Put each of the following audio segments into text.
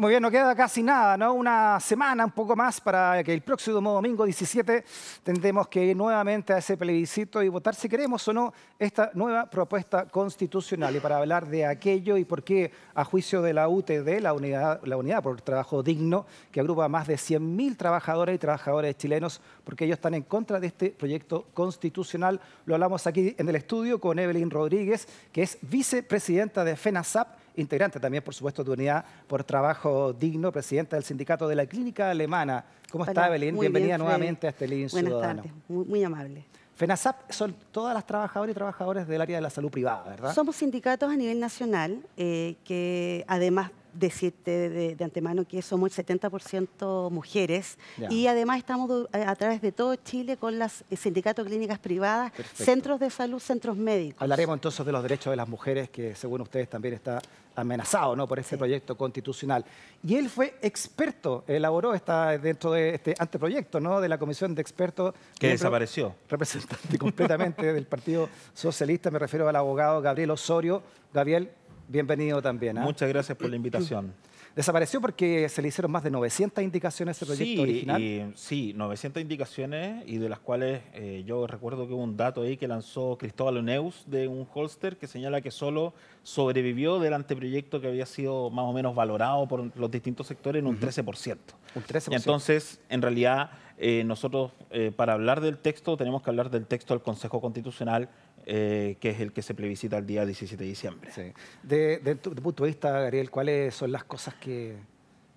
Muy bien, no queda casi nada, ¿no? Una semana, un poco más, para que el próximo domingo 17 tendremos que ir nuevamente a ese plebiscito y votar si queremos o no esta nueva propuesta constitucional. Y para hablar de aquello y por qué, a juicio de la UTD, la Unidad, la unidad por Trabajo Digno, que agrupa a más de 100.000 trabajadores y trabajadores chilenos, porque ellos están en contra de este proyecto constitucional. Lo hablamos aquí en el estudio con Evelyn Rodríguez, que es vicepresidenta de FENASAP integrante también, por supuesto, de Unidad por Trabajo Digno, presidenta del Sindicato de la Clínica Alemana. ¿Cómo está, Belén? Bienvenida nuevamente a este Living Buenas tardes, muy, amable. FENASAP son todas las trabajadoras y trabajadores del área de la salud privada, ¿verdad? Somos sindicatos a nivel nacional eh, que además decirte de, antemano que somos el 70% mujeres y además estamos eh, a, través de todo Chile con las eh, sindicatos clínicas privadas, centros de salud, centros médicos. Hablaremos entonces de los derechos de las mujeres que según ustedes también está amenazado ¿no? por ese proyecto constitucional. Y él fue experto, elaboró esta, dentro de este anteproyecto ¿no? de la comisión de expertos. Que desapareció. Representante completamente del Partido Socialista, me refiero al abogado Gabriel Osorio. Gabriel, Bienvenido también. ¿ah? Muchas gracias por la invitación. Desapareció porque se le hicieron más de 900 indicaciones a proyecto original. Eh, sí, 900 indicaciones y de las cuales eh, yo recuerdo que hubo un dato ahí que lanzó Cristóbal Neus de un holster que señala que solo sobrevivió del anteproyecto que había sido más o menos valorado por los distintos sectores en un 13%. Un 13%. Y entonces, en realidad, eh, nosotros para hablar del texto tenemos que hablar del texto del Consejo Constitucional eh, que es el que se plebiscita el día 17 de diciembre. Sí. De, tu, punto de vista, Gabriel, ¿cuáles son las cosas que,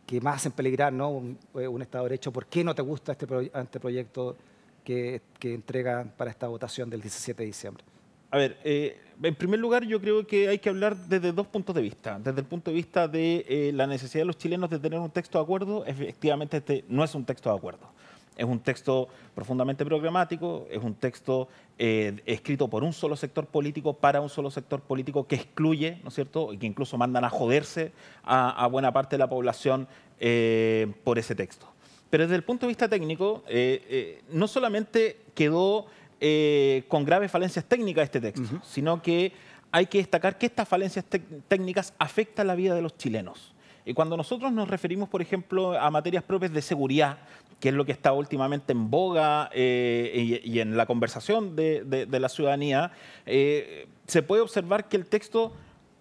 que más hacen peligrar ¿no? un, eh, Estado de Derecho? ¿Por qué no te gusta este anteproyecto que, que entregan para esta votación del 17 de diciembre? A ver, eh, en primer lugar yo creo que hay que hablar desde dos puntos de vista. Desde el punto de vista de la necesidad de los chilenos de tener un texto de acuerdo, efectivamente este no es un texto de acuerdo. Es un texto profundamente programático, es un texto eh, escrito por un solo sector político, para un solo sector político que excluye, ¿no es cierto?, y que incluso mandan a joderse a, buena parte de la población eh, por ese texto. Pero desde el punto de vista técnico, eh, no solamente quedó con graves falencias técnicas este texto, sino que hay que destacar que estas falencias técnicas afectan la vida de los chilenos. Y cuando nosotros nos referimos, por ejemplo, a materias propias de seguridad, que es lo que está últimamente en boga eh, y, en la conversación de, la ciudadanía, eh, se puede observar que el texto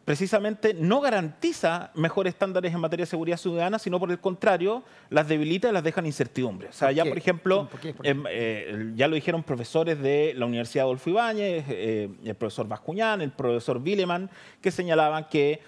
precisamente no garantiza mejores estándares en materia de seguridad ciudadana, sino por el contrario, las debilita y las deja en incertidumbre. O sea, ya por ejemplo, em, eh, ya lo dijeron profesores de la Universidad Adolfo Ibáñez, el profesor Vascuñán, el profesor Willeman, que señalaban que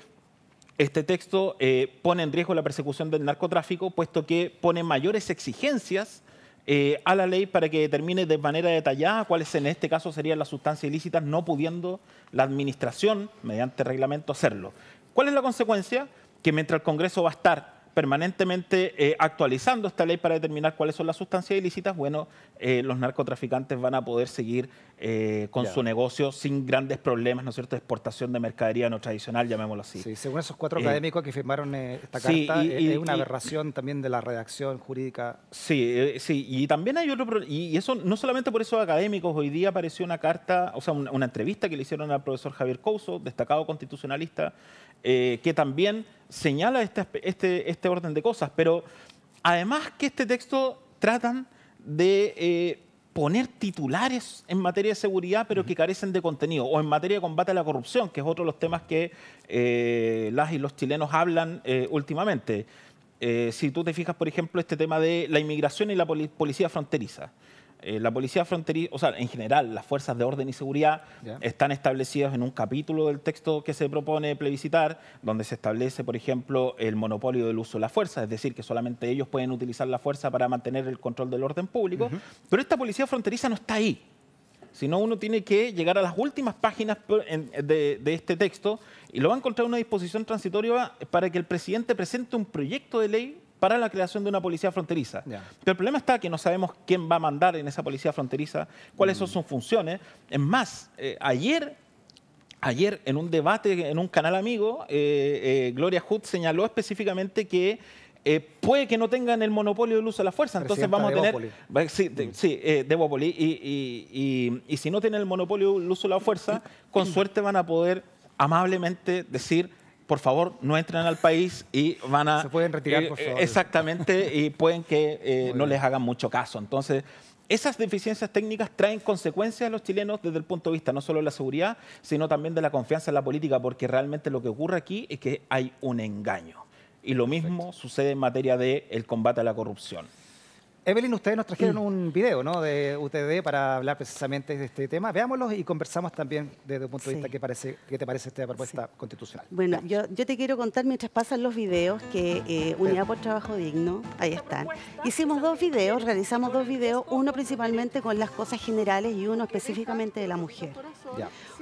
este texto eh, pone en riesgo la persecución del narcotráfico, puesto que pone mayores exigencias eh, a la ley para que determine de manera detallada cuáles en este caso serían las sustancias ilícitas, no pudiendo la Administración, mediante reglamento, hacerlo. ¿Cuál es la consecuencia? Que mientras el Congreso va a estar permanentemente eh, actualizando esta ley para determinar cuáles son las sustancias ilícitas, bueno, los narcotraficantes van a poder seguir eh, con su negocio sin grandes problemas, ¿no es cierto?, de exportación de mercadería no tradicional, llamémoslo así. Sí, según esos cuatro eh, académicos que firmaron eh, esta carta, y, es una aberración también de la redacción jurídica. Sí, sí, y también hay otro y eso no solamente por esos académicos, hoy día apareció una carta, o sea, una, entrevista que le hicieron al profesor Javier Couso, destacado constitucionalista, que también señala este, este, este orden de cosas, pero además que este texto tratan de poner titulares en materia de seguridad, pero que carecen de contenido, o en materia de combate a la corrupción, que es otro de los temas que eh, las y los chilenos hablan eh, últimamente. Eh, si tú te fijas, por ejemplo, este tema de la inmigración y la policía fronteriza. Eh, la policía fronteriza, o sea, en general, las fuerzas de orden y seguridad están establecidas en un capítulo del texto que se propone plebiscitar, donde se establece, por ejemplo, el monopolio del uso de la fuerza, es decir, que solamente ellos pueden utilizar la fuerza para mantener el control del orden público, pero esta policía fronteriza no está ahí sino uno tiene que llegar a las últimas páginas de, de, este texto y lo va a encontrar una disposición transitoria para que el presidente presente un proyecto de ley para la creación de una policía fronteriza. Pero el problema está que no sabemos quién va a mandar en esa policía fronteriza, cuáles son mm. sus funciones. Es más, eh, ayer Ayer, en un debate en un canal amigo, eh, eh, Gloria Hood señaló específicamente que puede que no tengan el monopolio del uso de la fuerza. Entonces vamos a tener. Sí, de, mm. sí y, y, si no tienen el monopolio del uso de la fuerza, con suerte van a poder amablemente decir por favor, no entren al país y van a... Se pueden retirar, eh, por eh, favor. Exactamente, y pueden que eh, no les hagan mucho caso. Entonces, esas deficiencias técnicas traen consecuencias a los chilenos desde el punto de vista no solo de la seguridad, sino también de la confianza en la política, porque realmente lo que ocurre aquí es que hay un engaño. Y lo mismo sucede en materia del el combate a la corrupción. Evelyn, ustedes nos trajeron mm. un video ¿no? de UTD para hablar precisamente de este tema. Veámoslo y conversamos también desde un punto de vista que, parece, te parece esta propuesta constitucional. Bueno, yo, te quiero contar mientras pasan los videos que eh, Unidad por Trabajo Digno, ahí están. Hicimos dos videos, realizamos dos videos, uno principalmente con las cosas generales y uno específicamente de la mujer.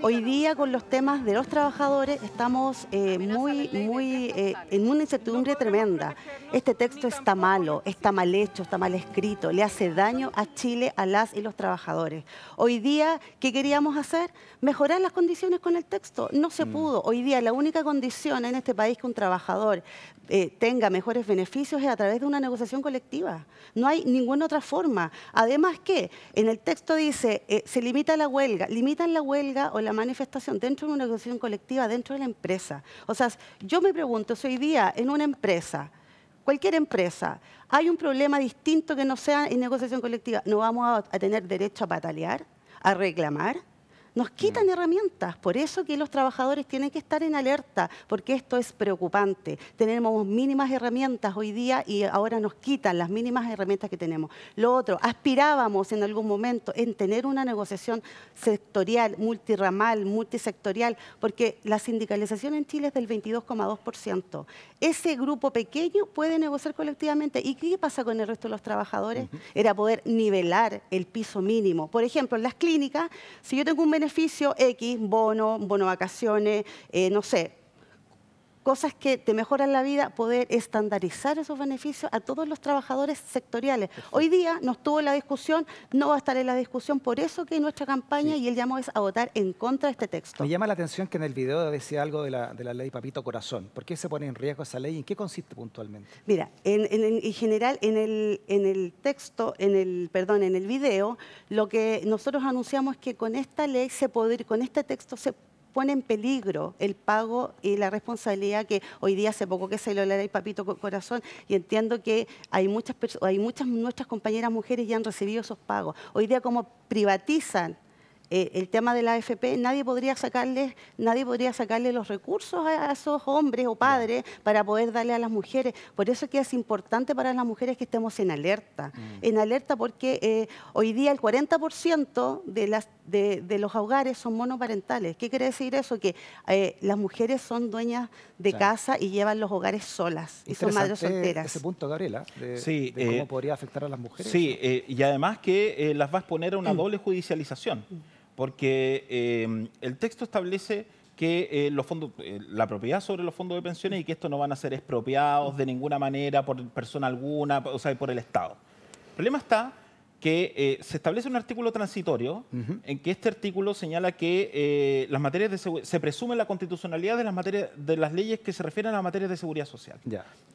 Hoy día con los temas de los trabajadores estamos eh, muy, muy eh, en una incertidumbre tremenda. Este texto está malo, está mal hecho, está mal escrito, le hace daño a Chile, a las y los trabajadores. Hoy día, ¿qué queríamos hacer? Mejorar las condiciones con el texto. No se mm. pudo. Hoy día la única condición en este país que un trabajador eh, tenga mejores beneficios es a través de una negociación colectiva. No hay ninguna otra forma. Además que en el texto dice, eh, se limita la huelga, limitan la huelga o la manifestación dentro de una negociación colectiva, dentro de la empresa. O sea, yo me pregunto si hoy día en una empresa, cualquier empresa, hay un problema distinto que no sea en negociación colectiva, ¿no vamos a, a tener derecho a patalear, a reclamar? Nos mm. quitan herramientas, por eso que los trabajadores tienen que estar en alerta, porque esto es preocupante. Tenemos mínimas herramientas hoy día y ahora nos quitan las mínimas herramientas que tenemos. Lo otro, aspirábamos en algún momento en tener una negociación sectorial, multirramal, multisectorial, porque la sindicalización en Chile es del 22,2%. Ese grupo pequeño puede negociar colectivamente. ¿Y qué pasa con el resto de los trabajadores? Era poder nivelar el piso mínimo. Por ejemplo, en las clínicas, si yo tengo un beneficio X, bono, bono vacaciones, eh, no sé, cosas que te mejoran la vida, poder estandarizar esos beneficios a todos los trabajadores sectoriales. Hoy día nos tuvo la discusión, no va a estar en la discusión, por eso que nuestra campaña y el llamado es a votar en contra de este texto. Me llama la atención que en el video decía algo de la, de la ley Papito Corazón. ¿Por qué se pone en riesgo esa ley y en qué consiste puntualmente? Mira, en, general en el, en el texto, en el, perdón, en el video, lo que nosotros anunciamos es que con esta ley se podría, con este texto se pone en peligro el pago y la responsabilidad que hoy día hace poco que se lo da el papito corazón y entiendo que hay muchas hay muchas nuestras compañeras mujeres ya han recibido esos pagos. Hoy día como privatizan eh, el tema de la AFP, nadie podría sacarles, nadie podría sacarle los recursos a, esos hombres o padres para poder darle a las mujeres. Por eso es que es importante para las mujeres que estemos en alerta. Mm. En alerta porque eh, hoy día el 40% de, las, de, los hogares son monoparentales. ¿Qué quiere decir eso? Que eh, las mujeres son dueñas de casa y llevan los hogares solas y son madres solteras. Ese punto, Gabriela, cómo podría afectar a las mujeres. Sí, y además que las va a poner a una mm. doble judicialización. Mm porque em, el texto establece que eh, eh, la propiedad sobre los fondos de pensiones y que estos no van a ser expropiados de ninguna manera por persona alguna, o sea, por el Estado. El problema está que eh, se establece un artículo transitorio en que este artículo señala que las materias de se presume la constitucionalidad de las materias de las leyes que se refieren a las materias de seguridad social.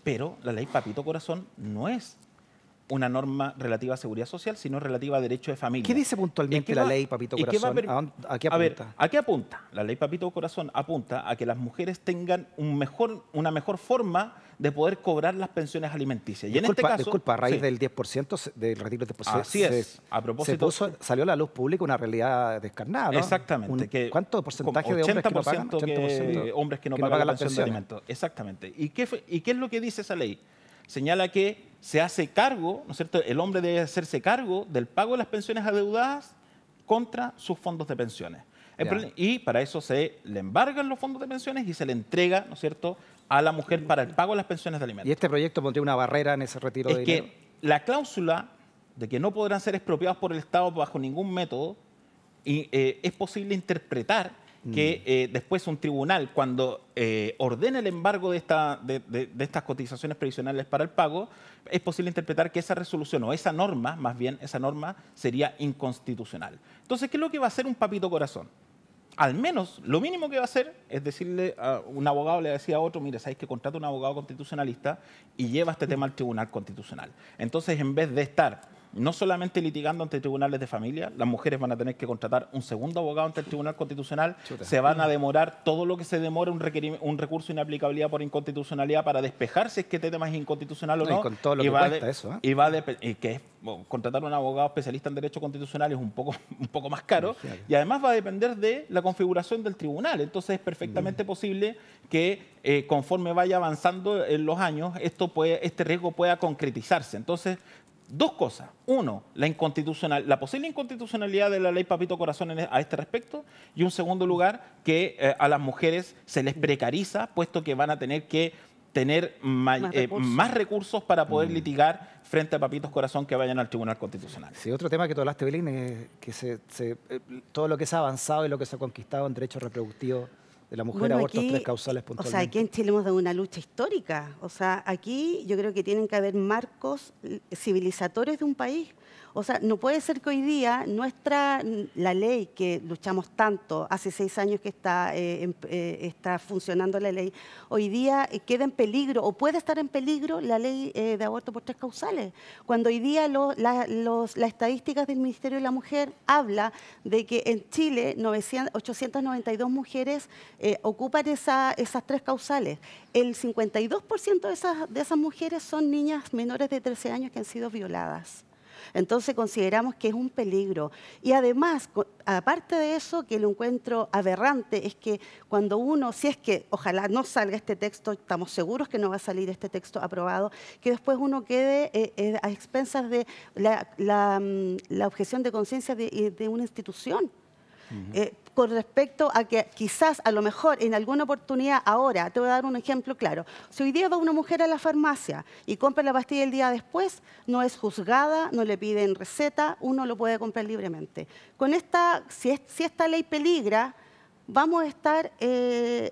Pero la ley Papito Corazón no es una norma relativa a seguridad social, sino relativa a derecho de familia. ¿Qué dice puntualmente la ley Papito Corazón? ¿A, qué apunta? qué apunta? La ley Papito Corazón apunta a que las mujeres tengan una mejor forma de poder cobrar las pensiones alimenticias. Y en este caso, disculpa, a raíz del 10% del retiro de Así es. A propósito, salió a la luz pública una realidad descarnada. Exactamente. ¿Cuánto porcentaje de hombres que no pagan? 80% eh, pensión alimentos. Exactamente. ¿Y qué es lo que dice esa ley? señala que se hace cargo, ¿no es cierto? El hombre debe hacerse cargo del pago de las pensiones adeudadas contra sus fondos de pensiones. Y para eso se le embargan los fondos de pensiones y se le entrega, ¿no es cierto?, a la mujer para el pago de las pensiones de alimentos. ¿Y este proyecto pondría una barrera en ese retiro es de que la cláusula de que no podrán ser expropiados por el Estado bajo ningún método y, eh, es posible interpretar que mm. eh, después un tribunal, cuando eh, ordena el embargo de, esta, de, estas cotizaciones previsionales para el pago, es posible interpretar que esa resolución o esa norma, más bien esa norma, sería inconstitucional. Entonces, ¿qué es lo que va a hacer un papito corazón? Al menos, lo mínimo que va a hacer es decirle a un abogado, le decía a otro, mire, ¿sabes que contrata a un abogado constitucionalista y lleva este tema al Tribunal Constitucional. Entonces, en vez de estar no solamente litigando ante tribunales de familia, las mujeres van a tener que contratar un segundo abogado ante el Tribunal Constitucional, se van a demorar todo lo que se demora un, recurso de inaplicabilidad por inconstitucionalidad para despejar si es que este tema es inconstitucional o no. Y con todo lo que va eso. ¿eh? Y va que contratar un abogado especialista en derecho constitucional es un poco, un poco más caro y además va a depender de la configuración del tribunal. Entonces es perfectamente mm. posible que eh, conforme vaya avanzando en los años, esto este riesgo pueda concretizarse. Entonces, Dos cosas. Uno, la inconstitucional, la posible inconstitucionalidad de la ley Papito Corazón e, a este respecto. Y un segundo lugar, que eh, a las mujeres se les precariza, puesto que van a tener que tener eh, más, recursos. para poder mm. litigar frente a Papitos Corazón que vayan al Tribunal Constitucional. Sí, otro tema que tú hablaste, Belín, es eh, que se, todo lo que se ha avanzado y lo que se ha conquistado en derechos reproductivos de la mujer bueno, tres causales O sea, aquí en Chile hemos dado una lucha histórica. O sea, aquí yo creo que tienen que haber marcos civilizadores de un país o sea, no puede ser que hoy día nuestra, la ley que luchamos tanto, hace seis años que está, eh, eh, está funcionando la ley, hoy día eh, queda en peligro o puede estar en peligro la ley de aborto por tres causales. Cuando hoy día los, las estadísticas del Ministerio de la Mujer habla de que en Chile 892 mujeres ocupan esas tres causales. El 52% de esas mujeres son niñas menores de 13 años que han sido violadas. Entonces consideramos que es un peligro. Y además, aparte de eso, que lo encuentro aberrante, es que cuando uno, si es que ojalá no salga este texto, estamos seguros que no va a salir este texto aprobado, que después uno quede eh, eh, a expensas de mm, la, objeción de conciencia de, eh, una institución con respecto a que quizás, a lo mejor, en alguna oportunidad ahora, te voy a dar un ejemplo claro, si hoy día va una mujer a la farmacia y compra la pastilla el día después, no es juzgada, no le piden receta, uno lo puede comprar libremente. Con esta, si, esta ley peligra, vamos a estar... Eh,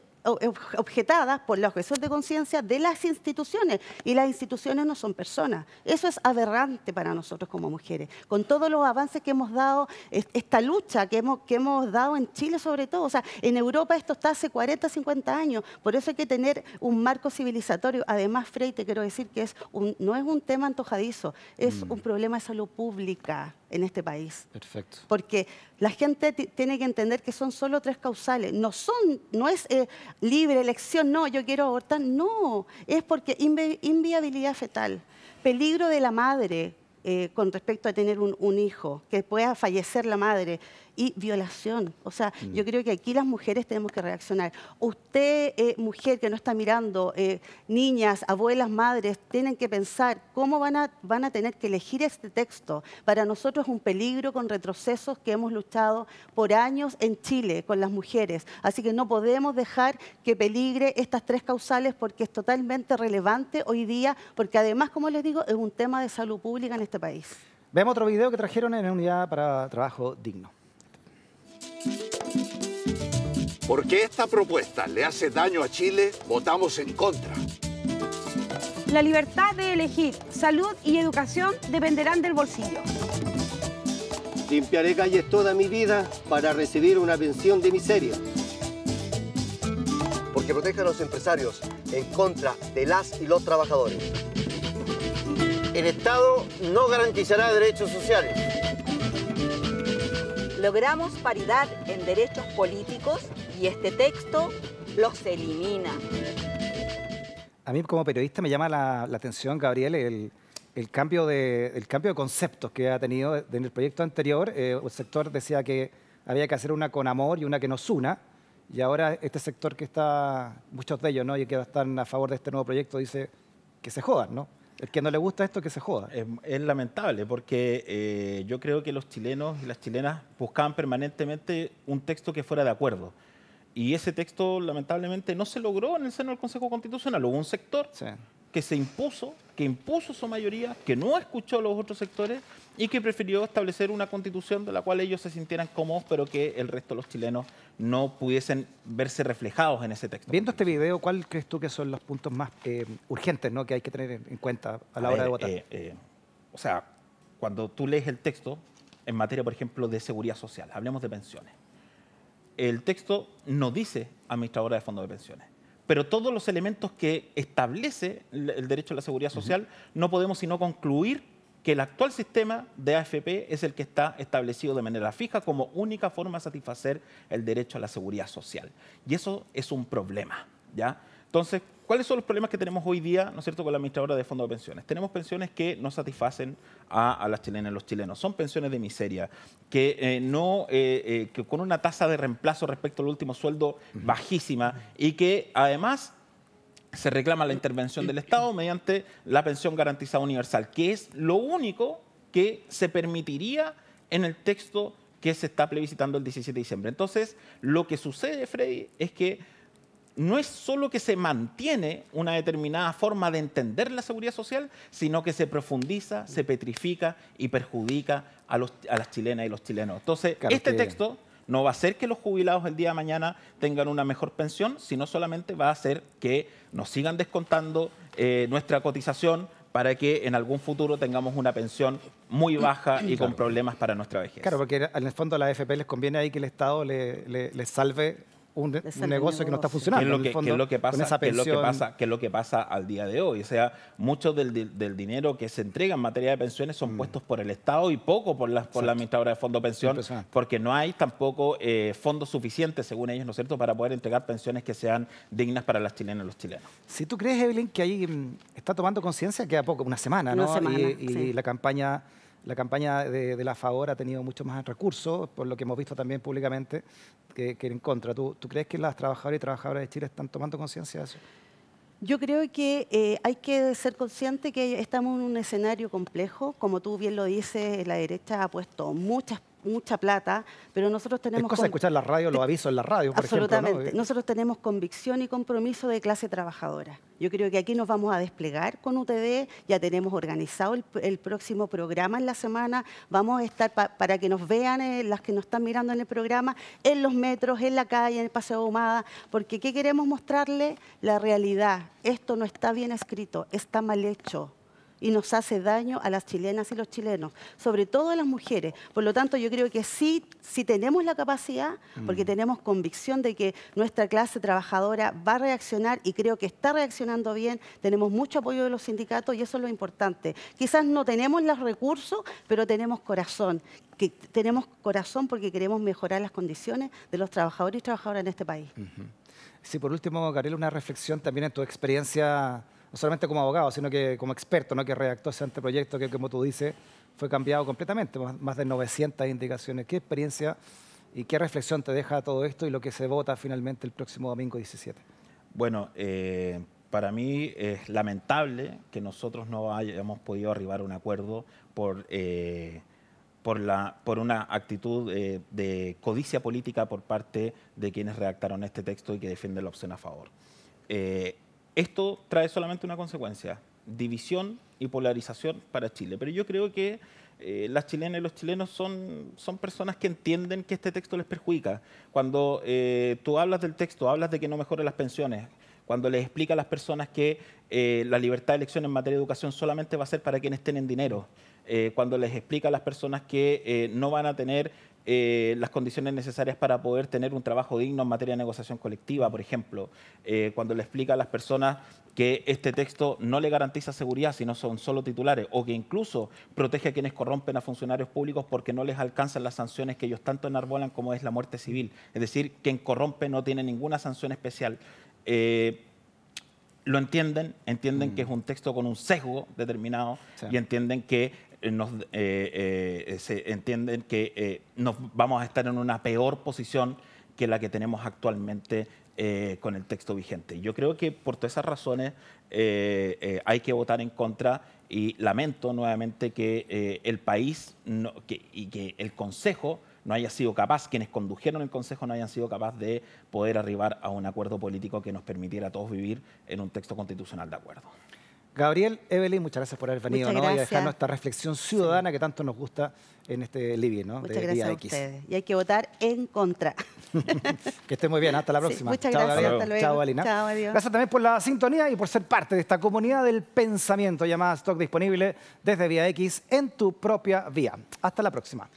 objetadas por la objeción de conciencia de las instituciones. Y las instituciones no son personas. Eso es aberrante para nosotros como mujeres. Con todos los avances que hemos dado, esta lucha que hemos, que hemos dado en Chile sobre todo, o sea, en Europa esto está hace 40, 50 años. Por eso hay que tener un marco civilizatorio. Además, Frey, te quiero decir que es un, no es un tema antojadizo, es mm. un problema de salud pública en este país. Perfecto. Porque la gente tiene que entender que son solo tres causales. No son, no es eh, libre elección, no, yo quiero abortar. No, es porque inviabilidad fetal, peligro de la madre eh, con respecto a tener un hijo, que pueda fallecer la madre y violación. O sea, mm. yo creo que aquí las mujeres tenemos que reaccionar. Usted, eh, mujer que no está mirando, eh, niñas, abuelas, madres, tienen que pensar cómo van a, van a tener que elegir este texto. Para nosotros es un peligro con retrocesos que hemos luchado por años en Chile con las mujeres. Así que no podemos dejar que peligre estas tres causales porque es totalmente relevante hoy día, porque además, como les digo, es un tema de salud pública en este país. Vemos otro video que trajeron en la unidad para trabajo digno. Porque esta propuesta le hace daño a Chile, votamos en contra. La libertad de elegir salud y educación dependerán del bolsillo. Limpiaré calles toda mi vida para recibir una pensión de miseria. Porque protege a los empresarios en contra de las y los trabajadores. El Estado no garantizará derechos sociales logramos paridad en derechos políticos y este texto los elimina. A mí como periodista me llama la, atención, Gabriel, el, cambio de, cambio de conceptos que ha tenido en el proyecto anterior. Eh, el sector decía que había que hacer una con amor y una que nos una. Y ahora este sector que está, muchos de ellos, ¿no? y que están a favor de este nuevo proyecto, dice que se jodan, ¿no? El que no le gusta esto, que se joda. Es, lamentable, porque eh, yo creo que los chilenos y las chilenas buscaban permanentemente un texto que fuera de acuerdo. Y ese texto, lamentablemente, no se logró en el seno del Consejo Constitucional. Hubo un sector que se impuso, que impuso su mayoría, que no escuchó a los otros sectores y que prefirió establecer una constitución de la cual ellos se sintieran cómodos, pero que el resto de los chilenos no pudiesen verse reflejados en ese texto. Viendo este video, ¿cuál crees tú que son los puntos más eh, urgentes ¿no? que hay que tener en cuenta a la hora de votar? Eh, eh, o sea, cuando tú lees el texto, en materia, por ejemplo, de seguridad social, hablemos de pensiones. El texto no dice administradora de fondos de pensiones pero todos los elementos que establece el derecho a la seguridad social, no podemos sino concluir que el actual sistema de AFP es el que está establecido de manera fija como única forma de satisfacer el derecho a la seguridad social. Y eso es un problema, ¿ya? Entonces, ¿cuáles son los problemas que tenemos hoy día, ¿no es cierto?, con la administradora de Fondo de pensiones. Tenemos pensiones que no satisfacen a, las chilenas y los chilenos. Son pensiones de miseria, que, eh, no, eh, eh, que con una tasa de reemplazo respecto al último sueldo bajísima y que además se reclama la intervención del Estado mediante la pensión garantizada universal, que es lo único que se permitiría en el texto que se está plebiscitando el 17 de diciembre. Entonces, lo que sucede, Freddy, es que no es solo que se mantiene una determinada forma de entender la seguridad social, sino que se profundiza, se petrifica y perjudica a, las chilenas y los chilenos. Entonces, este texto no va a ser que los jubilados el día de mañana tengan una mejor pensión, sino solamente va a ser que nos sigan descontando eh, nuestra cotización para que en algún futuro tengamos una pensión muy mm, baja y con problemas para nuestra vejez. Claro, porque en el fondo a la AFP les conviene ahí que el Estado les salve un, negocio que no está funcionando. lo que, es lo que pasa, que lo que pasa al día de hoy? O sea, mucho del, dinero que se entrega en materia de pensiones son mm. puestos por el Estado y poco por la, por la administradora de fondo pensión, porque no hay tampoco eh, fondos suficientes, según ellos, ¿no es cierto?, para poder entregar pensiones que sean dignas para las chilenas y los chilenos. Si tú crees, Evelyn, que ahí mm, está tomando conciencia, queda poco, una semana, ¿no? y, la campaña la campaña de, la favor ha tenido mucho más recursos, por lo que hemos visto también públicamente, que, en contra. ¿Tú, crees que las trabajadoras y trabajadoras de Chile están tomando conciencia de eso? Yo creo que eh, hay que ser consciente que estamos en un escenario complejo. Como tú bien lo dices, la derecha ha puesto muchas mucha plata, pero nosotros tenemos... Es cosa de escuchar la radio, los avisos en la radio, por Absolutamente. Ejemplo, Nosotros tenemos convicción y compromiso de clase trabajadora. Yo creo que aquí nos vamos a desplegar con UTD, ya tenemos organizado el, próximo programa en la semana, vamos a estar para que nos vean eh, las que nos están mirando en el programa, en los metros, en la calle, en el Paseo Ahumada, porque ¿qué queremos mostrarle? La realidad. Esto no está bien escrito, está mal hecho y nos hace daño a las chilenas y los chilenos, sobre todo a las mujeres. Por lo tanto, yo creo que sí, si tenemos la capacidad, porque mm. tenemos convicción de que nuestra clase trabajadora va a reaccionar y creo que está reaccionando bien, tenemos mucho apoyo de los sindicatos y eso es lo importante. Quizás no tenemos los recursos, pero tenemos corazón, que tenemos corazón porque queremos mejorar las condiciones de los trabajadores y trabajadoras en este país. Sí, por último, Gabriela, una reflexión también en tu experiencia no solamente como abogado, sino que como experto, ¿no? que redactó ese anteproyecto que, como tú dices, fue cambiado completamente, más, de 900 indicaciones. ¿Qué experiencia y qué reflexión te deja todo esto y lo que se vota finalmente el próximo domingo 17? Bueno, eh, para mí es lamentable que nosotros no hayamos podido arribar a un acuerdo por... Eh, por, la, por una actitud eh, de codicia política por parte de quienes redactaron este texto y que defienden la opción a favor. Eh, esto trae solamente una consecuencia, división y polarización para Chile. Pero yo creo que eh, las chilenas y los chilenos son, personas que entienden que este texto les perjudica. Cuando eh, tú hablas del texto, hablas de que no mejoren las pensiones, cuando les explica a las personas que eh, la libertad de elección en materia de educación solamente va a ser para quienes tienen dinero, cuando les explica a las personas que no van a tener eh, las condiciones necesarias para poder tener un trabajo digno en materia de negociación colectiva, por ejemplo, eh, cuando le explica a las personas que este texto no le garantiza seguridad si no son solo titulares, o que incluso protege a quienes corrompen a funcionarios públicos porque no les alcanzan las sanciones que ellos tanto enarbolan como es la muerte civil. Es decir, quien corrompe no tiene ninguna sanción especial. Eh, lo entienden, entienden mm. que es un texto con un sesgo determinado y entienden que eh, eh, eh, se entienden que nos vamos a estar en una peor posición que la que tenemos actualmente con el texto vigente. Yo creo que por todas esas razones hay que votar en contra y lamento nuevamente que el país y que el Consejo no haya sido capaz, quienes condujeron el Consejo no hayan sido capaz de poder arribar a un acuerdo político que nos permitiera a todos vivir en un texto constitucional de acuerdo. Gabriel, Evelyn, muchas gracias por haber venido ¿no? y dejarnos esta reflexión ciudadana que tanto nos gusta en este living ¿no? Muchas gracias a ustedes. Y hay que votar en contra. que estén muy bien, hasta la próxima. muchas gracias, hasta Chao, Alina. Chao, adiós. Gracias también por la sintonía y por ser parte de esta comunidad del pensamiento llamada Stock disponible desde Vía X en tu propia vía. Hasta la próxima.